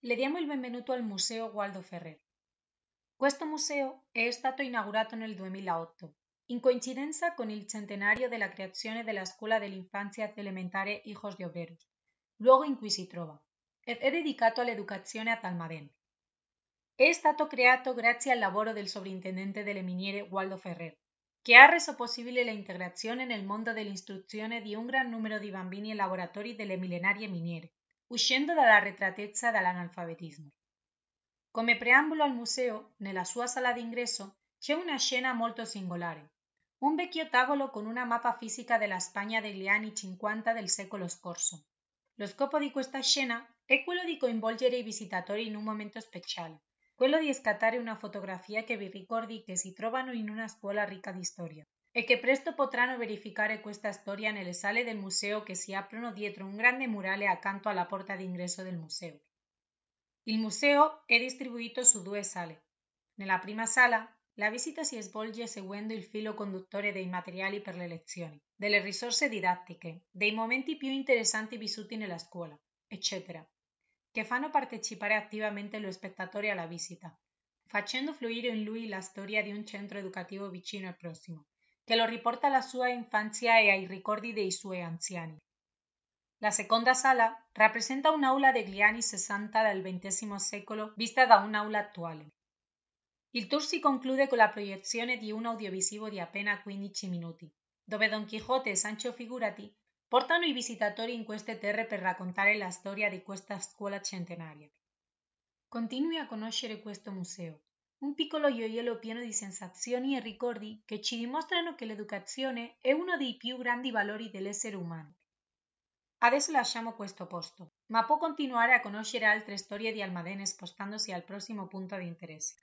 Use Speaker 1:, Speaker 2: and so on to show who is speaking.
Speaker 1: le diamo el benvenuto al Museo Waldo Ferrer. Questo museo è stato inaugurato nel 2008, in coincidenza con il centenario de la della creazione la Scuola dell'Infanzia Elementare Hijos de Obreros, luego in cui si trova, ed è dedicato all'educazione a Talmadén. È stato creato grazie al lavoro del sovrintendente delle miniere Waldo Ferrer, che ha reso possibile la en el mundo de mondo dell'istruzione de un gran numero di bambini e de delle millenarie miniere, uscendo la retratezza del analfabetismo. Como preámbulo al museo, la sua sala de ingreso, c'è una scena molto singolare. Un vecchio tavolo con una mapa física de la España de degli anni 50 del secolo scorso. Lo scopo di questa scena è quello di coinvolgere i visitatori in un momento speciale, quello di scattare una fotografia que vi ricordi che si trovano in una scuola ricca di storia. e che presto potranno verificare questa storia nelle sale del museo che si aprono dietro un grande murale accanto alla porta d'ingresso del museo. Il museo è distribuito su due sale. Nella prima sala la visita si svolge seguendo il filo conduttore dei materiali per le lezioni, delle risorse didattiche, dei momenti più interessanti vissuti nella scuola, eccetera, che fanno partecipare attivamente lo spettatore alla visita, facendo fluire in lui la storia di un centro educativo vicino e prossimo, que lo riporta la sua infanzia e ai ricordi dei suoi anziani. La segunda sala representa aula un'aula degli anni 60 del XX secolo vista da aula attuale. Il tour si conclude con la proiezione di un audiovisivo di appena 15 minuti, dove Don Quijote e Sancho Figurati portano i visitatori in queste terre per raccontare la storia di questa scuola centenaria. Continui a conoscere questo museo, un piccolo gioiello pieno di sensazioni e ricordi che ci dimostrano che l'educazione è uno dei più grandi valori dell'essere umano. Adesso lasciamo questo posto, ma può continuare a conoscere altre storie di Almadene spostandosi al prossimo punto di interesse.